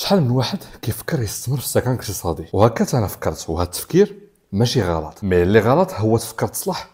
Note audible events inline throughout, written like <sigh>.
شحال من واحد كيفكر يستثمر في السكن الاقتصادي وهكا انا فكرت وهذا التفكير ماشي غلط مي اللي غلط هو تفكر تصلح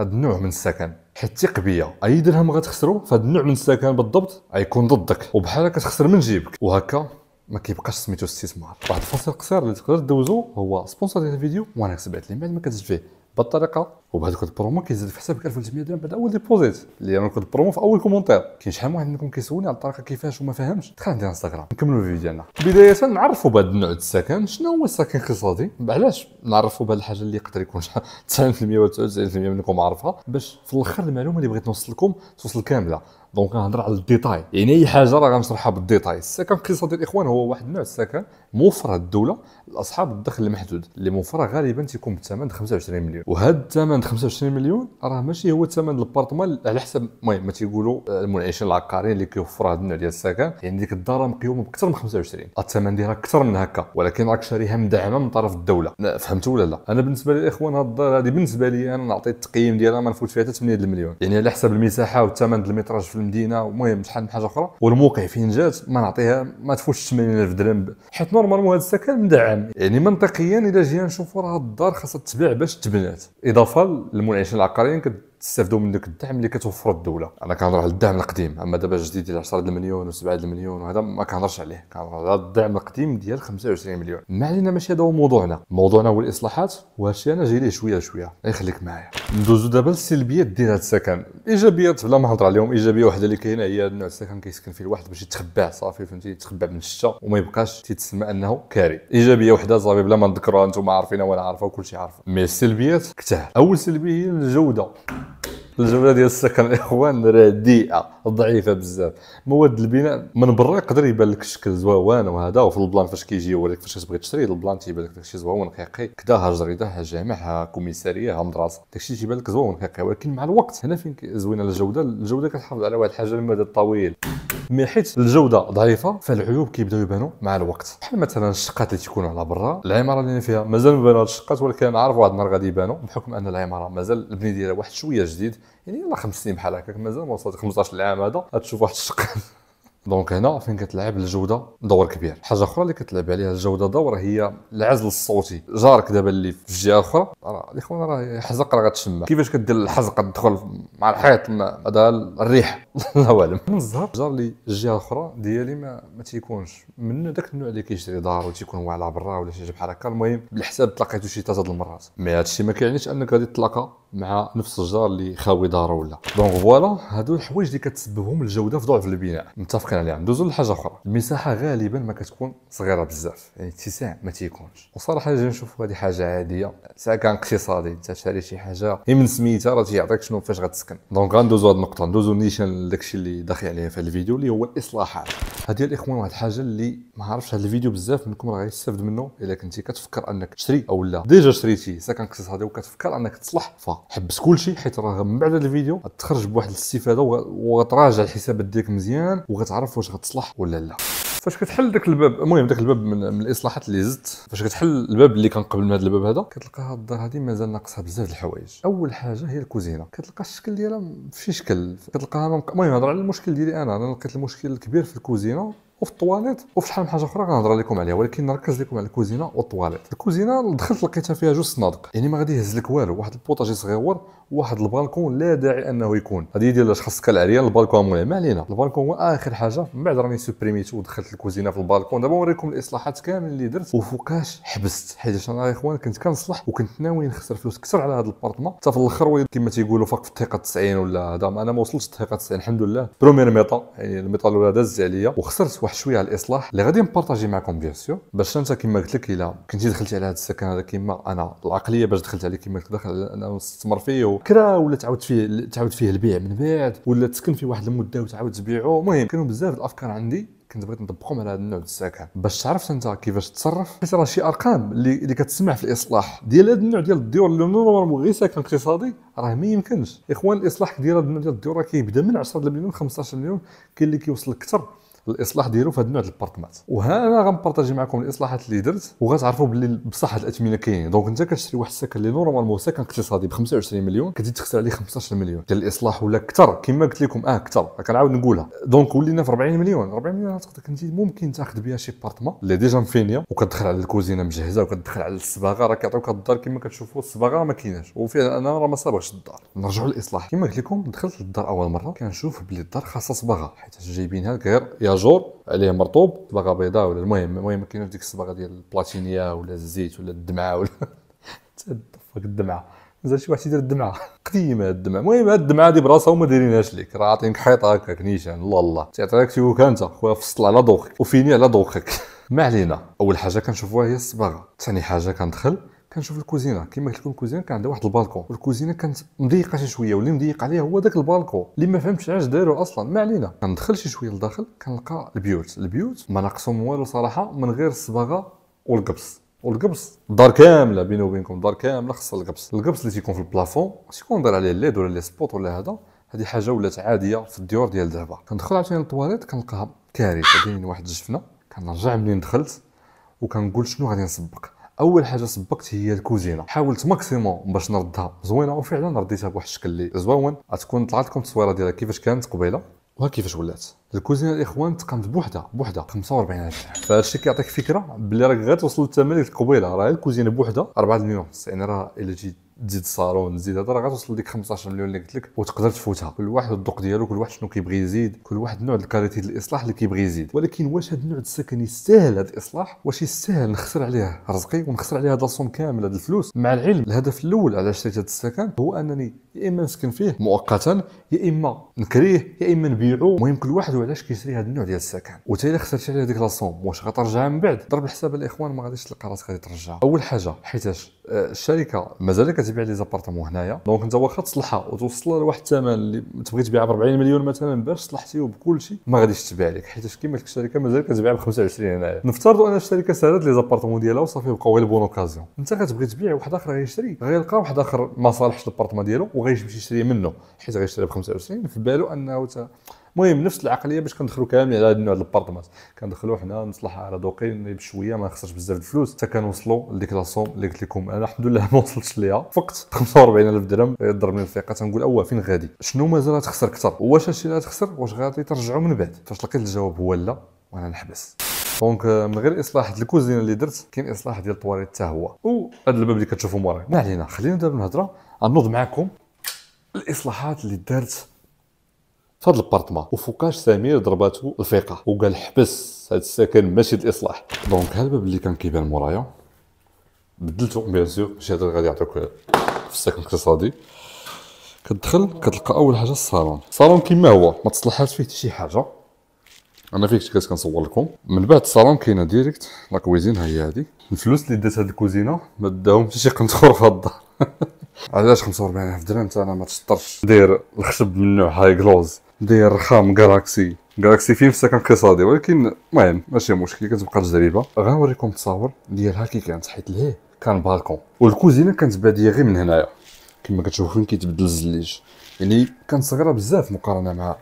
هذا النوع من السكن حيت بيا اي درهم غتخسرو فهاد النوع من السكن بالضبط غيكون ضدك وبحال كتخسر من جيبك وهكا ما كيبقاش سميتو استثمار واحد الفصل قصير اللي تقدر دوزو هو سبونسر ديال الفيديو وانا كتبعت لي بعد ما كتزيد فيه بالطريقه وبهذا الكود برومو كيزيد في حسابك 1300 درهم بعد اول ديبوزيت لان الكود برومو في اول كومونتير كاين شحال واحد منكم كيسولني على الطريقه كيفاش وما فاهمش دخل عندي انستغرام نكملوا الفيديو ديالنا بدايه نعرفوا بهذا النوع السكن شنو هو السكن الاقتصادي علاش نعرفوا بهذه الحاجه اللي يقدر يكون 90% <laughs> ولا 99% منكم عارفها باش في الاخر المعلومه اللي بغيت نوصل لكم توصل كامله دونك غنهضر على الديتاي يعني اي حاجه راه غنشرحها بالديتاي السكن في ديال الاخوان هو واحد النوع السكن موفر الدوله لاصحاب الدخل المحدود اللي موفره غالبا تيكون بثمن 25 مليون وهذا الثمن 25 مليون راه ماشي هو ثمن الابارتمان على حسب المهم ما تيقولوا المنعشين العقاريين اللي كيوفروا هذا النوع ديال السكن يعني ديك الدار مقيومه باكثر من 25 الثمن ديالها اكثر من هكا ولكن راك شاريها مدعمه من طرف الدوله فهمت ولا لا انا بالنسبه لي الاخوان هاد الدار هذه بالنسبه لي انا نعطي التقييم ديالها ما نفوت فيها حتى 8 مليون يعني على حسب المساحه والثمن ديال المتراج في المدينه المهم شحال من حاجه اخرى والموقع فين جات ما نعطيها ما تفوتش 80000 درهم حيت نورمالمون هذا السكن مدعم يعني منطقيا الا جينا نشوفوا راه الدار خاصها تتباع باش تبنات اضافه للمنعشين العقاريين كتستافدوا من ذاك الدعم اللي كتوفر الدوله انا كنهضر على الدعم القديم اما دابا الجديد ديال 10 المليون و7 المليون وهذا ما كنهضرش عليه كنهضر على الدعم القديم ديال 25 مليون ما علينا ماشي هذا هو موضوعنا موضوعنا هو الاصلاحات وهادشي انا جاي ليه شويه شويه يخليك معايا ندوزو دابا للسلبيات ديال هذا السكن الايجابيات بلا ما نهضر عليهم ايجابيه واحده اللي كاينه هي نوع السكن كيسكن فيه الواحد باش يتخبع صافي فهمتي يتخبع من الشتاء وما يبقاش تيتسمى انه كاري ايجابيه واحده صافي بلا ما نذكرها انتم عارفينها وانا عارفها وكلشي عارفه مي السلبيات كثار اول سلبيه هي الجوده الجمله ديال السكن الاخوان رديئه ضعيفه بزاف مواد البناء من برا يقدر يبان لك الشكل زوان وهذا وفي البلان فاش كيجي لك فاش كتبغي تشري البلان تيبان لك داكشي زوان رقيقي كدا ها جريده ها جامع ها كوميساريه ها مدرسه داكشي تيبان لك زوان رقيقي ولكن مع الوقت هنا فين زوينه الجوده الجوده كتحافظ على واحد الحاجه المدى الطويل من حيث الجوده ضعيفه فالعيوب كيبداو يبانوا مع الوقت بحال مثلا الشقات اللي تيكونوا على برا العماره اللي فيها مازال ما بانوا الشقات ولكن عارف واحد النهار غادي يبانوا بحكم ان العماره مازال البني ديالها واحد شويه جديد يعني يلاه خمس سنين بحال هكاك مازال ما وصلت 15 عام هذا غتشوف واحد الشق <laughs> دونك هنا فين كتلعب الجوده دور كبير حاجه اخرى اللي كتلعب عليها الجوده دور هي العزل الصوتي جارك دابا اللي في الجهه الاخرى راه الاخوان راه يحزق راه غتشمع كيفاش كدير الحزق تدخل مع الحيط هذا الريح الله اعلم من الزهر الجار اللي الجهه الاخرى ديالي ما, ما تيكونش من داك النوع اللي كيشري دار وتيكون على برا ولا شي حاجه بحال هكا المهم بالحساب تلاقيتو شي ثلاثه د المرات مي هادشي ما كيعنيش انك غادي تلاقى مع نفس الجار اللي خاوي داره ولا دونك فوالا هادو الحوايج اللي كتسببهم الجوده في ضعف البناء متفقين عليها ندوزو لحاجه اخرى المساحه غالبا ما كتكون صغيره بزاف يعني الاتساع ما تيكونش وصراحه جا نشوف هذه حاجه عاديه ساعه كان اقتصادي انت شاري شي حاجه هي من سميتها راه تيعطيك شنو فاش غتسكن دونك غندوزو هاد النقطه ندوزو نيشان داكشي اللي داخل عليه في الفيديو اللي هو الاصلاحات هذه الاخوان واحد الحاجه اللي ما عرفتش هذا الفيديو بزاف منكم راه غيستافد منه الا كنتي كتفكر انك تشري او لا ديجا شريتي ساكن اقتصادي وكتفكر انك تصلح حبس كل شيء حيت راه من بعد الفيديو غتخرج بواحد الاستفاده وغتراجع الحسابات ديالك مزيان وغتعرف واش غتصلح ولا لا فاش كتحل داك الباب المهم داك الباب من, من الاصلاحات اللي زدت فاش كتحل الباب اللي كان قبل من هذا الباب هذا كتلقى هاد الدار هذه مازال ناقصها بزاف الحوايج اول حاجه هي الكوزينه كتلقى الشكل ديالها في شكل كتلقاها المهم هضر على المشكل ديالي انا انا لقيت المشكل الكبير في الكوزينه وفي الطواليت وفي شحال من حاجه اخرى غنهضر لكم عليها ولكن نركز لكم على الكوزينه والطواليت الكوزينه دخلت لقيتها فيها جوج صنادق يعني ما غادي يهز لك والو واحد البوطاجي صغيور واحد البالكون لا داعي انه يكون هذه ديال اش خاصك العريان البالكون مهم ما علينا البالكون هو اخر حاجه من بعد راني سوبريميتو ودخلت الكوزينه في البالكون دابا نوريكم الاصلاحات كامل اللي درت وفوقاش حبست حيت انا يا اخوان كنت كنصلح وكنت ناوي نخسر فلوس كثر على هذا البارتما حتى في الاخر كما تيقولوا فاق في الثقه 90 ولا هذا انا ما وصلتش الثقه 90 الحمد لله بروميير ميطا يعني الميطا الاولى دازت عليا وخسرت واحد شويه على الاصلاح اللي غادي نبارطاجي معكم بيان سور باش انت كما قلت لك الا كنتي دخلتي على هذا السكن هذا كما انا العقليه باش دخلت عليه كما قلت دخل انا نستثمر فيه وكرا ولا تعاود فيه تعاود فيه البيع من بعد ولا تسكن فيه واحد المده وتعاود تبيعه المهم كانوا بزاف الافكار عندي كنت بغيت نطبقهم على هذا النوع ديال السكن باش تعرف انت كيفاش تتصرف حيت راه شي ارقام اللي اللي كتسمع في الاصلاح ديال هذا النوع ديال الديور اللي نورمالمون غير ساكن اقتصادي راه ما يمكنش اخوان الاصلاح ديال هذا النوع ديال الديور راه كيبدا من 10 مليون 15 مليون كاين اللي كيوصل اكثر الاصلاح ديالو في هذا النوع ديال البارتمات وهنا غنبارطاجي معكم الاصلاحات اللي درت وغتعرفوا باللي بصح هاد الاثمنه كاينين دونك انت كتشري واحد السكن اللي نورمالمون سكن اقتصادي ب 25 مليون كتزيد تخسر عليه 15 مليون ديال الاصلاح ولا اكثر كما قلت لكم اه اكثر كنعاود نقولها دونك ولينا في 40 مليون 40 مليون تقدر انت ممكن تاخذ بها شي بارتمون اللي ديجا مفينيا وكتدخل على الكوزينه مجهزه وكتدخل على الصباغه راه كيعطيوك الدار كما كتشوفوا الصباغه ما كايناش وفي انا راه ما صابغش الدار نرجعوا للاصلاح كما قلت لكم دخلت للدار اول مره كنشوف بلي الدار خاصها صباغه حيت جايبينها غير يا اجور عليه مرطوب صباغه بيضاء ولا المهم المهم كاين ديك الصباغه ديال البلاتينيه ولا الزيت ولا الدمعه ولا <laughs> تفك الدمعه مازال شي واحد يدير الدمعه قديمه هاد الدمعه المهم هاد الدمعه هادي براسها وما دايرينهاش ليك راه عاطينك حيطه هكاك نيشان الله الله تيعطيك تيوكا انت خويا فصل على ذوقك وفيني على ذوقك <laughs> ما علينا اول حاجه كنشوفوها هي الصباغه ثاني حاجه كندخل كنشوف الكوزينه كما قلت لكم الكوزينه كان عندها واحد البالكون والكوزينه كانت مضيقه شي شويه واللي مضيق عليها هو داك البالكون اللي ما فهمتش علاش دارو اصلا ما علينا كندخل شي شويه لداخل كنلقى البيوت البيوت ما ناقصهم والو صراحه من غير الصباغه والقبص والقبص دار كامله بيني وبينكم دار كامله خاصها القبص القبص اللي تيكون في البلافون تيكون دار عليه الليد ولا لي سبوت ولا هذا هذه حاجه ولات عاديه في الديور ديال دابا كندخل عاوتاني للطواليت كنلقاها كارثه كاين واحد الجفنه كنرجع منين دخلت وكنقول شنو غادي نسبق اول حاجه سبقت هي الكوزينه حاولت ماكسيموم باش نردها زوينه وفعلا رديتها بواحد الشكل اللي زوين غتكون طلعت لكم التصويره ديالها كيفاش كانت قبيله وها كيفاش ولات الكوزينه الاخوان تقامت بوحدها بوحدها 45000 فهذا الشيء كيعطيك فكره باللي راك غير توصل للثمن ديك القبيله راه الكوزينه بوحدها 4 مليون يعني راه الا جيت تزيد الصالون تزيد هذا راه غتوصل لديك 15 مليون اللي قلت لك وتقدر تفوتها كل واحد الذوق ديالو كل واحد شنو كيبغي يزيد كل واحد نوع الكاريتي ديال الاصلاح اللي كيبغي يزيد ولكن واش هذا النوع السكن يستاهل هذا الاصلاح واش يستاهل نخسر عليه رزقي ونخسر عليه هذا الصوم كامل هذا الفلوس مع العلم الهدف الاول على شريت هذا السكن هو انني يا اما نسكن فيه مؤقتا يا اما نكريه يا اما نبيعه المهم كل واحد عنده علاش كيشري هذا النوع ديال السكن وتا الا خسرتي عليه ديك لاصوم واش غترجعها من بعد ضرب حساب الاخوان ما غاديش تلقى راسك غادي ترجعها اول حاجه حيتاش آه، الشركه مازال كتبيع لي زابارتمون هنايا دونك انت واخا تصلحها وتوصل لواحد الثمن اللي تبغي تبيعها ب 40 مليون مثلا باش صلحتيه شيء ما غاديش تبيع لك حيتاش كيما لك الشركه مازال كتبيعها ب 25 هنايا نفترضوا ان الشركه سالات لي زابارتمون ديالها وصافي بقاو غير بون اوكازيون انت كتبغي تبيع واحد اخر غيشري غيلقى واحد اخر ما صالحش البارتمون ديالو وغيمشي يشري منه حيت غيشري ب 25 في بالو انه المهم نفس العقليه باش كندخلوا كاملين على هذا النوع ديال الابارتمنت كندخلوا حنا نصلح على ذوقي بشويه ما نخسرش بزاف الفلوس حتى كنوصلوا لديك لاصوم اللي قلت لكم انا الحمد لله <laughs> ما وصلتش ليها فقت 45000 درهم آه، ضربني الفيقه تنقول اوا فين غادي شنو مازال غتخسر اكثر واش هادشي اللي غتخسر واش غادي ترجعوا من بعد فاش لقيت الجواب هو لا وانا نحبس دونك آه، من غير اصلاح الكوزينه اللي درت كاين اصلاح ديال الطواليت حتى هو وهذا الباب اللي كتشوفوا موراي ما علينا خلينا دابا الهضره غنوض معكم الاصلاحات اللي دارت في هذا البارتمان وفوكاش سمير ضرباتو الفيقه وقال حبس هذا السكن ماشي الاصلاح دونك هذا الباب اللي كان كيبان مورايا بدلته بيان سور ماشي هذا اللي غادي يعطيك في السكن الاقتصادي كتدخل كتلقى اول حاجه الصالون الصالون كيما هو ما تصلحات فيه شي حاجه انا فيك كنت كنصور لكم من بعد الصالون كاينه ديريكت لا كويزين ها هي هادي الفلوس اللي دات هاد الكوزينه ما داهمش شي قنطور في هاد الدار <laughs> علاش 45000 درهم انت انا ما تشطرش داير الخشب من نوع هاي كلوز داير رخام جالاكسي كراكسي فيه مساكن اقتصادي ولكن المهم ماشي مشكل كتبقى تجربه غنوريكم التصاور ديالها كي كانت حيت لهيه كان بالكون والكوزينه كانت باديه غير من هنايا كما كتشوفوا فين كيتبدل الزليج يعني كانت صغيره بزاف مقارنه مع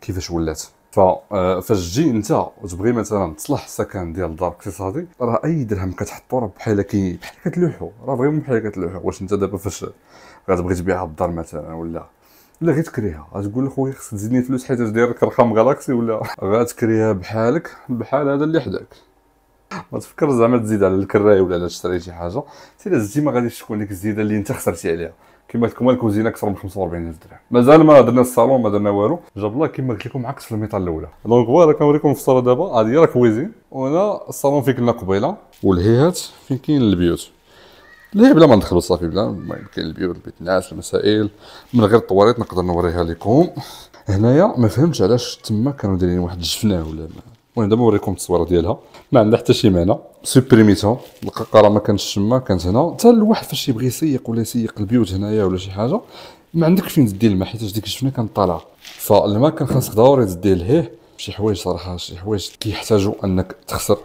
كيفاش ولات آه، فاش تجي انت وتبغي مثلا تصلح السكن ديال الدار الاقتصادي راه اي درهم كتحطو راه بحال كي بحال كتلوحو راه فريمون بحال كتلوحو واش انت دابا فاش غتبغي تبيعها الدار مثلا ولا لا غير تكريها غتقول لخويا خصك تزيدني فلوس حيت داير لك رقم غالاكسي ولا غتكريها بحالك بحال هذا اللي حداك ما تفكر زعما تزيد على الكراي ولا على تشري شي حاجه سي زدتي ما غاديش تكون ديك الزياده اللي انت خسرتي عليها كما لكم الكوزينه اكثر من 45000 درهم مازال ما درنا الصالون ما درنا والو جاب الله كما قلت لكم عكس في الميطه الاولى دونك فوالا كنوريكم الصاله دابا هذه هي الكويزين وهنا الصالون فين كنا قبيله والهيهات فين كاين البيوت ليه بلا ما ندخلوا صافي بلا ما يمكن البيوت البيت الناس المسائل من غير الطوارئ نقدر نوريها لكم هنايا ما فهمتش علاش تما كانوا دايرين واحد الجفنه ولا المهم دابا نوريكم التصويره ديالها ما عندها حتى شي معنى سوبريميتها القرقره ما كانتش تما كانت هنا حتى الواحد فاش يبغي يسيق ولا يسيق البيوت هنايا ولا شي حاجه ما عندك فين تدي الماء حيت ديك الجفنه كانت طالعه فالماء كان خاصك ضروري تدي لهيه شي حوايج صراحه شي حوايج كيحتاجوا انك تخسر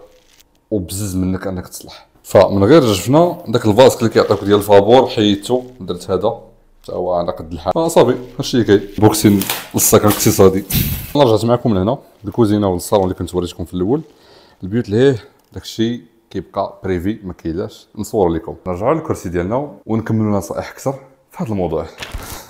وبزز منك انك تصلح فمن غير جفنا داك الفاز اللي كيعطيوك ديال الفابور حيدتو درت هذا حتى هو على قد الحال فصافي هادشي اللي كاين بوكسين للساكن الاقتصادي <laughs> انا رجعت معكم لهنا الكوزينه والصالون اللي كنت وريتكم في الاول البيوت لهيه داكشي كيبقى بريفي ما كيلاش نصور لكم نرجعوا للكرسي ديالنا ونكملوا نصائح اكثر في هذا الموضوع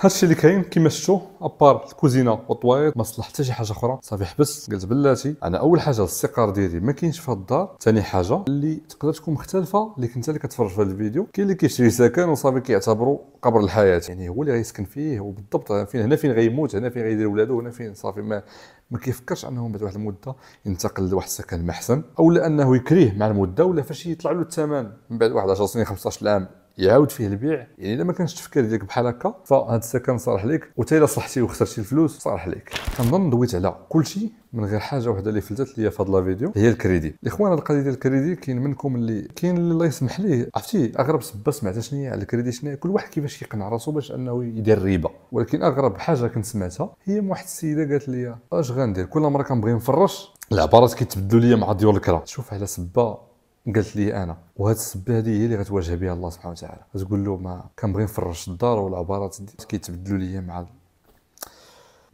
هادشي اللي كاين كيما شفتوا ابار الكوزينه والطوايط ما صلح حتى شي حاجه اخرى صافي حبست قلت بلاتي انا اول حاجه السقار ديالي ما كاينش في هاد الدار ثاني حاجه اللي تقدر تكون مختلفه اللي كنت اللي كتفرج في هذا الفيديو كاين اللي كيشري سكن وصافي كيعتبرو قبر الحياه يعني هو اللي غيسكن فيه وبالضبط فين هنا فين غيموت هنا فين غيدير ولادو هنا فين صافي ما ما كيفكرش انه بعد واحد المده ينتقل لواحد السكن محسن او لانه يكريه مع المده ولا فاش يطلع له الثمن من بعد واحد 10 سنين 15 عام يعاود فيه البيع يعني الا ما كانش التفكير ديالك بحال هكا فهاد السكن صالح ليك وحتى الا صلحتي وخسرتي الفلوس صالح ليك كنظن دويت على كلشي من غير حاجه وحده اللي فلتت ليا في هاد لا فيديو هي الكريدي الاخوان هاد القضيه ديال الكريدي كاين منكم اللي كاين اللي الله يسمح ليه عرفتي اغرب سبه سمعتها شنو على الكريدي شنو كل واحد كيفاش كيقنع راسو باش انه يدير الربا ولكن اغرب حاجه كنت سمعتها هي من واحد السيده قالت لي اش غندير كل مره كنبغي نفرش العبارات كيتبدلوا ليا مع ديور الكرا شوف على سبه قالت لي انا وهاد السبه هذه هي اللي غتواجه بها الله سبحانه وتعالى غتقول له ما كنبغي نفرش الدار والعبارات كيتبدلوا لي مع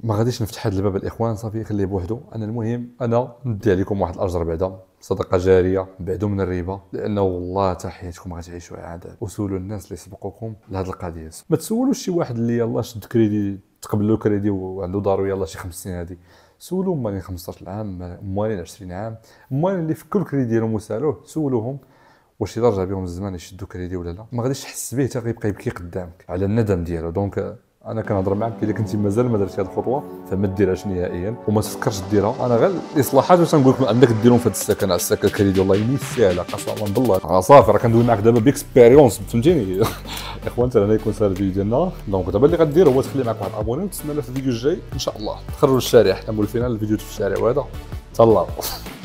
ما غاديش نفتح هذا الباب الاخوان صافي خليه بوحدو انا المهم انا ندي عليكم واحد الاجر بعدا صدقه جاريه بعدو من الربا لانه والله حتى حياتكم غتعيشوا عذاب وسولوا الناس اللي سبقوكم لهذ القضيه ما تسولوش شي واحد اللي يلاه شد كريدي تقبل له كريدي وعنده دار ويلاه شي خمس سنين هذه سولوا مالين 15 عام مالين 20 عام مالين اللي كل الكريدي ديالهم وسالوه سولوهم واش الا رجع بهم الزمان يشدوا كريدي ولا لا ما غاديش تحس به حتى غيبقى يبكي قدامك على الندم ديالو دونك انا كنهضر معك اذا كنتي مازال ما درتي هذه الخطوه فما ديرهاش نهائيا وما تفكرش ديرها انا غير الاصلاحات باش نقول لك انك ديرهم في هذا السكن على السكن كريدي والله يمين على قسما بالله راه صافي راه كندوي معك دابا بيكسبيريونس فهمتيني <laughs> اخوان ترى هنا يكون سهل الفيديو ديالنا دونك دابا اللي غدير هو تخلي معك واحد ابوني ونتسنى في الفيديو الجاي ان شاء الله تخرجوا الشارع حنا الفينال الفيديو في الشارع وهذا تهلاو